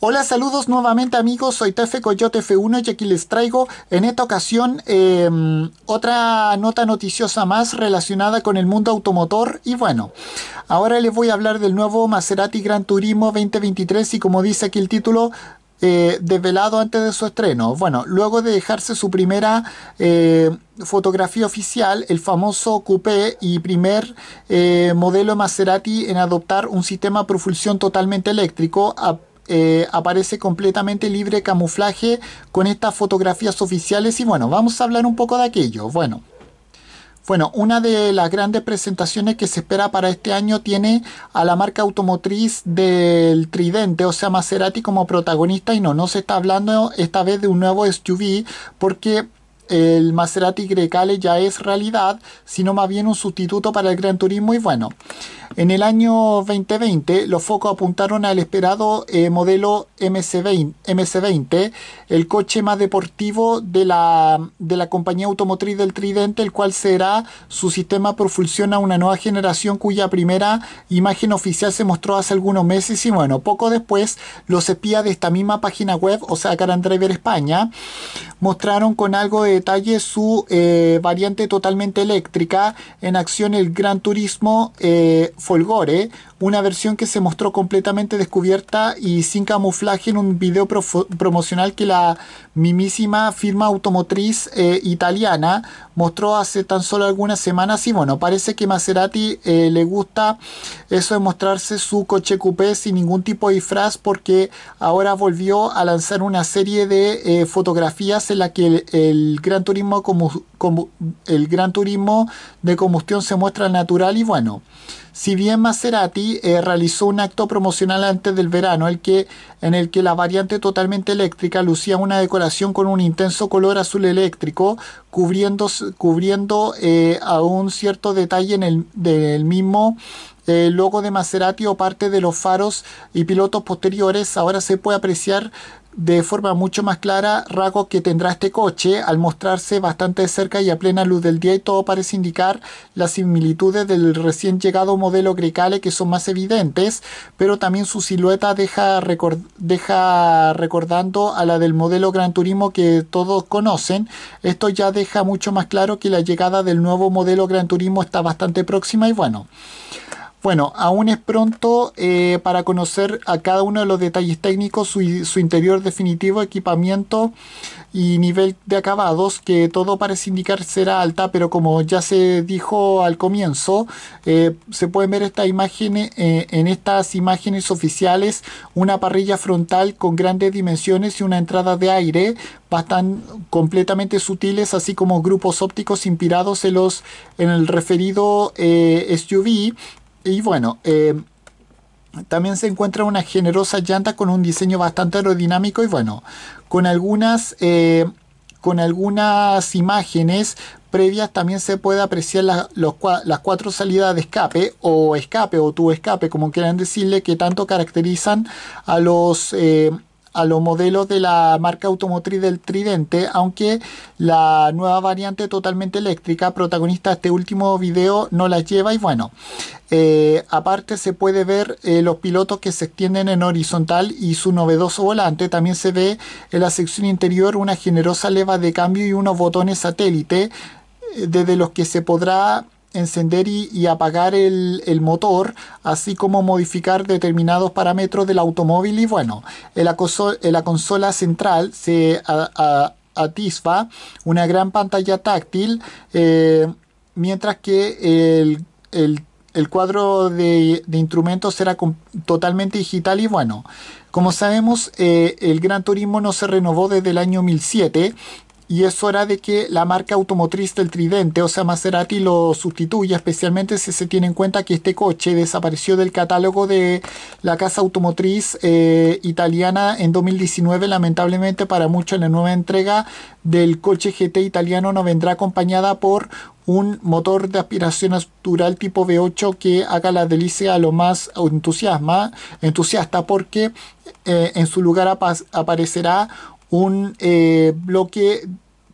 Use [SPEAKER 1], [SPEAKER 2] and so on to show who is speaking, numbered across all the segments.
[SPEAKER 1] Hola, saludos nuevamente amigos, soy Tefe Coyote F1 y aquí les traigo en esta ocasión em, otra nota noticiosa más relacionada con el mundo automotor y bueno, ahora les voy a hablar del nuevo Maserati Gran Turismo 2023 y como dice aquí el título, eh, desvelado antes de su estreno. Bueno, luego de dejarse su primera eh, fotografía oficial, el famoso coupé y primer eh, modelo Maserati en adoptar un sistema de propulsión totalmente eléctrico, a eh, aparece completamente libre camuflaje con estas fotografías oficiales y bueno, vamos a hablar un poco de aquello. Bueno, bueno, una de las grandes presentaciones que se espera para este año tiene a la marca automotriz del Tridente, o sea, Maserati como protagonista y no, no se está hablando esta vez de un nuevo SUV porque el Maserati Grecale ya es realidad, sino más bien un sustituto para el Gran Turismo y bueno. En el año 2020, los focos apuntaron al esperado eh, modelo MC20, el coche más deportivo de la, de la compañía automotriz del Tridente, el cual será su sistema propulsión a una nueva generación cuya primera imagen oficial se mostró hace algunos meses y bueno, poco después los espías de esta misma página web, o sea, Carandriver Driver España, mostraron con algo de detalle su eh, variante totalmente eléctrica en acción el Gran Turismo eh, Folgore, una versión que se mostró completamente descubierta y sin camuflaje en un video promocional que la mimísima firma automotriz eh, italiana mostró hace tan solo algunas semanas y bueno, parece que Maserati eh, le gusta eso de mostrarse su coche coupé sin ningún tipo de disfraz porque ahora volvió a lanzar una serie de eh, fotografías en la que el, Gran Turismo como, el Gran Turismo de combustión se muestra natural y bueno, si bien Maserati realizó un acto promocional antes del verano el que, en el que la variante totalmente eléctrica lucía una decoración con un intenso color azul eléctrico, cubriendo, cubriendo eh, a un cierto detalle en el, del mismo eh, logo de Maserati o parte de los faros y pilotos posteriores, ahora se puede apreciar de forma mucho más clara rasgos que tendrá este coche al mostrarse bastante cerca y a plena luz del día y todo parece indicar las similitudes del recién llegado modelo Grecale que son más evidentes pero también su silueta deja, deja recordando a la del modelo Gran Turismo que todos conocen esto ya deja mucho más claro que la llegada del nuevo modelo Gran Turismo está bastante próxima y bueno bueno, aún es pronto eh, para conocer a cada uno de los detalles técnicos, su, interior definitivo, equipamiento y nivel de acabados, que todo parece indicar será alta, pero como ya se dijo al comienzo, eh, se pueden ver esta imagen, eh, en estas imágenes oficiales una parrilla frontal con grandes dimensiones y una entrada de aire bastante completamente sutiles, así como grupos ópticos inspirados en, los, en el referido SUV y bueno, eh, también se encuentra una generosa llanta con un diseño bastante aerodinámico y bueno, con algunas, eh, con algunas imágenes previas también se puede apreciar las cuatro salidas de escape o escape o tubo escape, como quieran decirle, que tanto caracterizan a los... Eh, a los modelos de la marca automotriz del Tridente, aunque la nueva variante totalmente eléctrica, protagonista de este último video, no las lleva y bueno. Eh, aparte se puede ver eh, los pilotos que se extienden en horizontal y su novedoso volante. También se ve en la sección interior una generosa leva de cambio y unos botones satélite eh, desde los que se podrá encender y, apagar el, motor, así como modificar determinados parámetros del automóvil y bueno, en la, consola central se una gran pantalla táctil, eh, mientras que el, cuadro de, instrumentos será totalmente digital y bueno, como sabemos, eh, el Gran Turismo no se renovó desde el año 2007 y es hora de que la marca automotriz del Tridente, o sea Maserati, lo sustituya, especialmente si se tiene en cuenta que este coche desapareció del catálogo de la casa automotriz eh, italiana en 2019. Lamentablemente para muchos la nueva entrega del coche GT italiano no vendrá acompañada por un motor de aspiración natural tipo V8 que haga la delicia a lo más entusiasma, entusiasta porque eh, en su lugar aparecerá un eh, bloque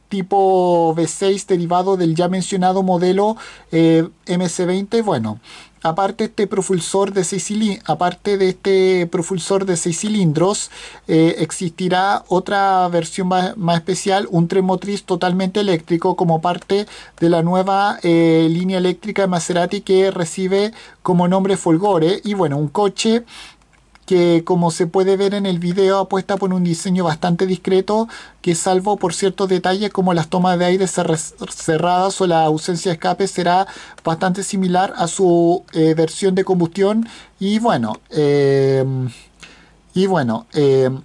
[SPEAKER 1] tipo V6 derivado del ya mencionado modelo eh, MC20. Bueno, aparte este de aparte de este propulsor de seis cilindros eh, existirá otra versión más, especial un tren motriz totalmente eléctrico como parte de la nueva línea eléctrica de Maserati que recibe como nombre Folgore y bueno un coche que como se puede ver en el video apuesta por un diseño bastante discreto que salvo por ciertos detalles como las tomas de aire cerradas o la ausencia de escape será bastante similar a su eh, versión de combustión y bueno em, y bueno em,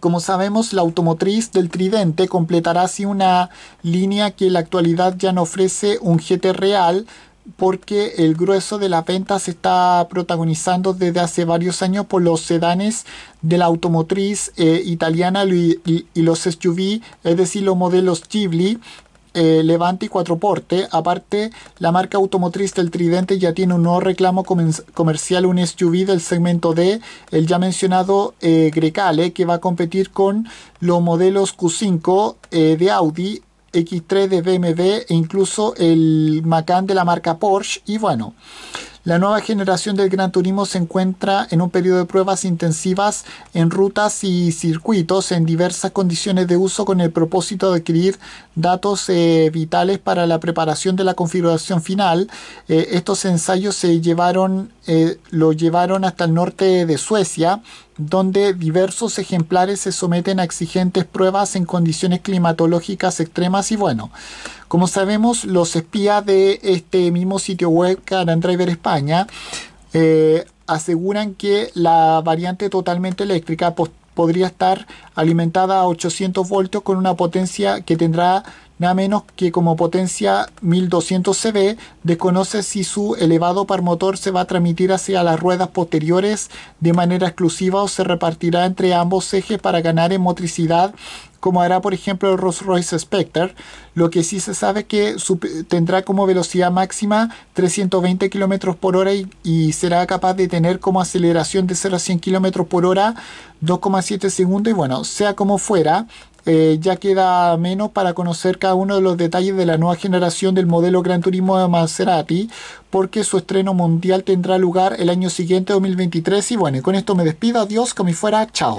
[SPEAKER 1] como sabemos, la automotriz del Tridente completará así una línea que en la actualidad ya no ofrece un GT real, porque el grueso de la venta se está protagonizando desde hace varios años por los sedanes de la automotriz eh, italiana y, los SUV, es decir, los modelos Ghibli, eh, Levante y Cuatro Porte. Aparte, la marca automotriz del Tridente ya tiene un nuevo reclamo comercial, un SUV del segmento D, el ya mencionado eh, Grecale, que va a competir con los modelos Q5 de Audi, X3 de BMW e incluso el Macan de la marca Porsche. Y bueno, la nueva generación del Gran Turismo se encuentra en un periodo de pruebas intensivas en rutas y circuitos en diversas condiciones de uso con el propósito de adquirir datos eh, vitales para la preparación de la configuración final. Eh, estos ensayos se llevaron, eh, lo llevaron hasta el norte de Suecia donde diversos ejemplares se someten a exigentes pruebas en condiciones climatológicas extremas y bueno, como sabemos los espías de este mismo sitio web Caran Driver España eh, aseguran que la variante totalmente eléctrica podría estar alimentada a 800 voltios con una potencia que tendrá nada menos que como potencia 1200 CV, desconoce si su elevado par motor se va a transmitir hacia las ruedas posteriores de manera exclusiva o se repartirá entre ambos ejes para ganar en motricidad como hará por ejemplo el Rolls-Royce Spectre, lo que sí se sabe que tendrá como velocidad máxima 320 km por hora y, y, será capaz de tener como aceleración de 0 a 100 km por hora 2,7 segundos y bueno, sea como fuera, eh, ya queda menos para conocer cada uno de los detalles de la nueva generación del modelo Gran Turismo de Maserati, porque su estreno mundial tendrá lugar el año siguiente, 2023. Y bueno, con esto me despido, adiós, como fuera, chao.